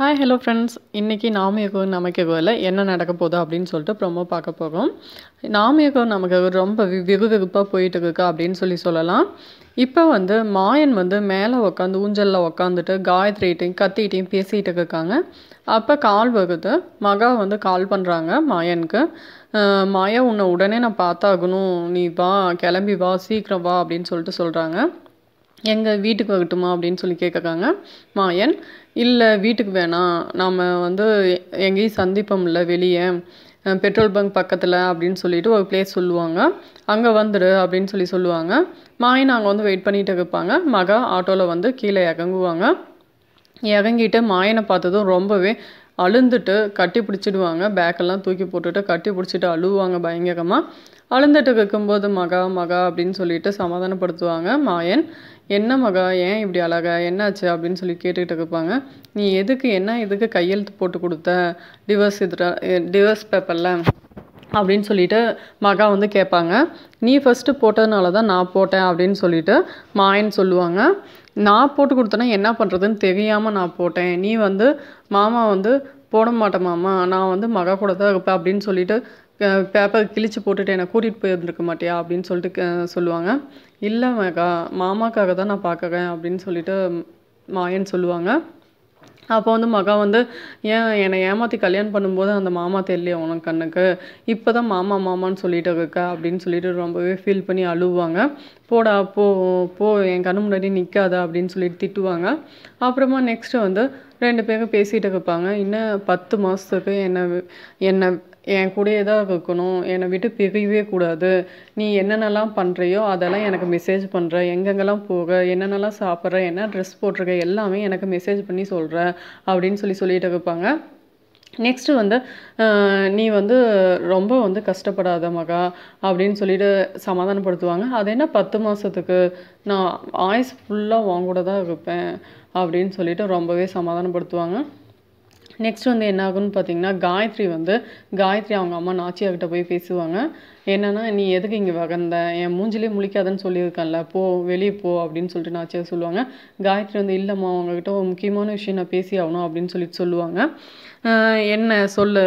hi hello friends இன்றைக்கி நாமயகோ நமக்ககோவில் என்ன நடக்க போதும் அப்படின்னு சொல்லிட்டு ப்ரொமோ பார்க்க போகிறோம் நாமயகோ நமக்கு ரொம்ப வெகு வெகுப்பாக போயிட்டு இருக்கா அப்படின்னு சொல்லி சொல்லலாம் இப்போ வந்து மாயன் வந்து மேலே உக்காந்து ஊஞ்சலில் உக்காந்துட்டு காயத்ரிட்டையும் கத்திகிட்டையும் பேசிகிட்டு இருக்காங்க அப்போ கால் வருது மகா வந்து கால் பண்ணுறாங்க மாயனுக்கு மாயா உன்னை உடனே நான் பார்த்தாகணும் நீ வா கிளம்பி வா சீக்கிரம் வா அப்படின்னு சொல்லிட்டு சொல்கிறாங்க எங்கள் வீட்டுக்கு வரட்டுமா அப்படின்னு சொல்லி கேட்குறாங்க மாயன் இல்லை வீட்டுக்கு வேணாம் நாம் வந்து எங்கேயும் இல்லை வெளியே பெட்ரோல் பங்க் பக்கத்தில் அப்படின்னு சொல்லிட்டு ஒரு பிளேஸ் சொல்லுவாங்க அங்கே வந்துடு அப்படின்னு சொல்லி சொல்லுவாங்க மாயன் அங்கே வந்து வெயிட் பண்ணிகிட்டு இருப்பாங்க மகா ஆட்டோவில் வந்து கீழே இறங்குவாங்க இறங்கிட்டு மாயனை பார்த்ததும் ரொம்பவே அழுந்துட்டு கட்டி பிடிச்சிடுவாங்க பேக்கெல்லாம் தூக்கி போட்டுட்டு கட்டி பிடிச்சிட்டு அழுவாங்க பயங்கரமாக அழுந்துட்டு கேட்கும்போது மகா மகா அப்படின்னு சொல்லிட்டு சமாதானப்படுத்துவாங்க மாயன் என்ன மகா ஏன் இப்படி அழக என்னாச்சு அப்படின்னு சொல்லி கேட்டுக்கிட்டு இருப்பாங்க நீ எதுக்கு என்ன எதுக்கு கையெழுத்து போட்டு கொடுத்த டிவர்ஸ் இது டிவர்ஸ் பேப்பரில் அப்படின்னு சொல்லிட்டு மகா வந்து கேட்பாங்க நீ ஃபஸ்ட்டு போட்டதுனால தான் நான் போட்டேன் அப்படின்னு சொல்லிட்டு மாயன் சொல்லுவாங்க நான் போட்டு கொடுத்தனா என்ன பண்ணுறதுன்னு தெரியாமல் நான் போட்டேன் நீ வந்து மாமா வந்து போட மாட்டேன் மாமா நான் வந்து மகா கூட தான் இருப்பேன் அப்படின்னு சொல்லிட்டு பேப்பர் கிழிச்சு போட்டுட்டு என்னை கூட்டிகிட்டு போயிருந்துருக்க மாட்டியா அப்படின்னு சொல்லிட்டு சொல்லுவாங்க இல்லை மகா மாமாக்காக தான் நான் பார்க்குறேன் அப்படின்னு சொல்லிட்டு மாயன் சொல்லுவாங்க அப்போ வந்து மகா வந்து ஏன் என்னை ஏமாற்றி கல்யாணம் பண்ணும்போது அந்த மாமா தெரியலையே உனக்கு கண்ணுக்கு இப்போ தான் மாமா மாமான்னு சொல்லிட்டு இருக்க அப்படின்னு சொல்லிட்டு ரொம்பவே ஃபீல் பண்ணி அழுவாங்க போடா போ போ என் கண்ணு முன்னாடி நிற்காத அப்படின்னு சொல்லிட்டு திட்டுவாங்க அப்புறமா நெக்ஸ்ட்டு வந்து ரெண்டு பேரும் பேசிகிட்டு இருப்பாங்க இன்னும் பத்து மாதத்துக்கு என்னை என்னை என் கூடயே தான் இருக்கணும் என்னை விட்டு பிரியவே கூடாது நீ என்னென்னலாம் பண்ணுறியோ அதெல்லாம் எனக்கு மெசேஜ் பண்ணுற எங்கெங்கெல்லாம் போக என்னென்னலாம் சாப்பிட்ற என்ன ட்ரெஸ் போட்டிருக்க எல்லாமே எனக்கு மெசேஜ் பண்ணி சொல்கிற அப்படின்னு சொல்லி சொல்லிகிட்டு இருப்பாங்க நெக்ஸ்ட்டு வந்து நீ வந்து ரொம்ப வந்து கஷ்டப்படாத மகா அப்படின்னு சொல்லிட்டு சமாதானப்படுத்துவாங்க அது என்ன பத்து மாதத்துக்கு நான் ஆயுஸ் ஃபுல்லாக வாங்கூட கூட தான் இருப்பேன் அப்படின்னு சொல்லிட்டு ரொம்பவே சமாதானப்படுத்துவாங்க நெக்ஸ்ட் வந்து என்ன ஆகுன்னு பார்த்தீங்கன்னா காயத்ரி வந்து காயத்ரி அவங்க அம்மா நாச்சியார்கிட்ட போய் பேசுவாங்க என்னென்னா நீ எதுக்கு இங்கே வகந்த என் மூஞ்சிலே முழிக்காதன்னு சொல்லியிருக்கேன்ல போ வெளியே போ அப்படின்னு சொல்லிட்டு நான் நாச்சியார் சொல்லுவாங்க காயத்ரி வந்து இல்லைம்மா அவங்கக்கிட்ட ஒரு முக்கியமான விஷயம் நான் பேசி ஆகணும் அப்படின்னு சொல்லிட்டு சொல்லுவாங்க என்ன சொல்லு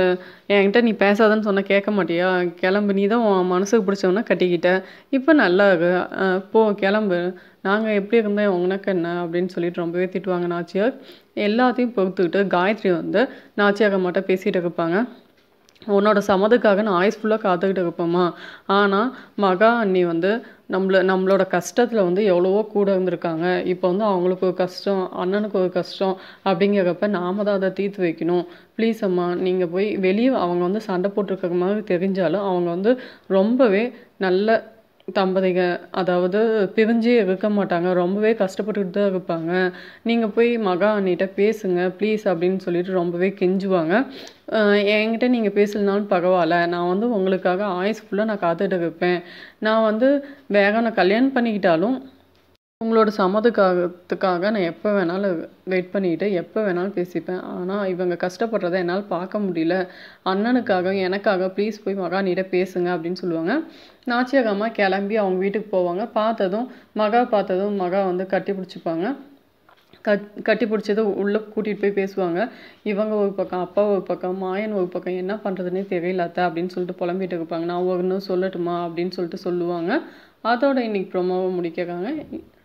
என்கிட்ட நீ பேசாதன்னு சொன்னால் கேட்க மாட்டியா கிளம்பு நீ தான் உன் மனசுக்கு பிடிச்சவனா கட்டிக்கிட்ட இப்போ நல்லா போ கிளம்பு நாங்கள் எப்படி இருந்தால் உனக்கு என்ன அப்படின்னு சொல்லிட்டு ரொம்பவே திட்டுவாங்க நாச்சியார் எல்லாத்தையும் பொறுத்துக்கிட்டு காயத்ரி வந்து நாச்சியாக மாட்டா பேசிகிட்டு இருப்பாங்க உன்னோட சமதுக்காக நான் ஆயுஸ் ஃபுல்லாக காத்துக்கிட்டு இருப்போமா ஆனால் மகா அண்ணி வந்து நம்மள நம்மளோட கஷ்டத்தில் வந்து எவ்வளவோ கூட இருந்திருக்காங்க இப்போ வந்து அவங்களுக்கு ஒரு கஷ்டம் அண்ணனுக்கு ஒரு கஷ்டம் அப்படிங்கிறப்ப நாம தான் அதை தீர்த்து வைக்கணும் ப்ளீஸ் அம்மா நீங்கள் போய் வெளியே அவங்க வந்து சண்டை போட்டிருக்க மாதிரி தெரிஞ்சாலும் அவங்க வந்து ரொம்பவே நல்ல தம்பதிங்க அதாவது பிரிஞ்சு இருக்க மாட்டாங்க ரொம்பவே கஷ்டப்பட்டுட்டு தான் இருப்பாங்க நீங்கள் போய் மகா அண்ணிட்ட பேசுங்க ப்ளீஸ் அப்படின்னு சொல்லிட்டு ரொம்பவே கெஞ்சுவாங்க என்கிட்ட நீங்கள் பேசலனாலும் பரவாயில்ல நான் வந்து உங்களுக்காக ஆயுஸ் ஃபுல்லாக நான் காத்துட்டு இருப்பேன் நான் வந்து வேகம் கல்யாணம் பண்ணிக்கிட்டாலும் உங்களோட சம்மதக்காகத்துக்காக நான் எப்போ வேணாலும் வெயிட் பண்ணிட்டு எப்போ வேணாலும் பேசிப்பேன் ஆனால் இவங்க கஷ்டப்படுறத என்னால் பார்க்க முடியல அண்ணனுக்காக எனக்காக ப்ளீஸ் போய் நீட பேசுங்க அப்படின்னு சொல்லுவாங்க நாச்சியகம்மா கிளம்பி அவங்க வீட்டுக்கு போவாங்க பார்த்ததும் மகா பார்த்ததும் மகா வந்து கட்டி பிடிச்சிப்பாங்க கட் கட்டி பிடிச்சது உள்ளே கூட்டிகிட்டு போய் பேசுவாங்க இவங்க ஒரு பக்கம் அப்பா ஒரு பக்கம் மாயன் ஒரு பக்கம் என்ன பண்ணுறதுனே தெரியலாத்த அப்படின்னு சொல்லிட்டு புலம்பிட்டு இருப்பாங்க நான் ஒன்றும் சொல்லட்டுமா அப்படின்னு சொல்லிட்டு சொல்லுவாங்க அதோட இன்னைக்கு ப்ரொமோவை முடிக்கிறாங்க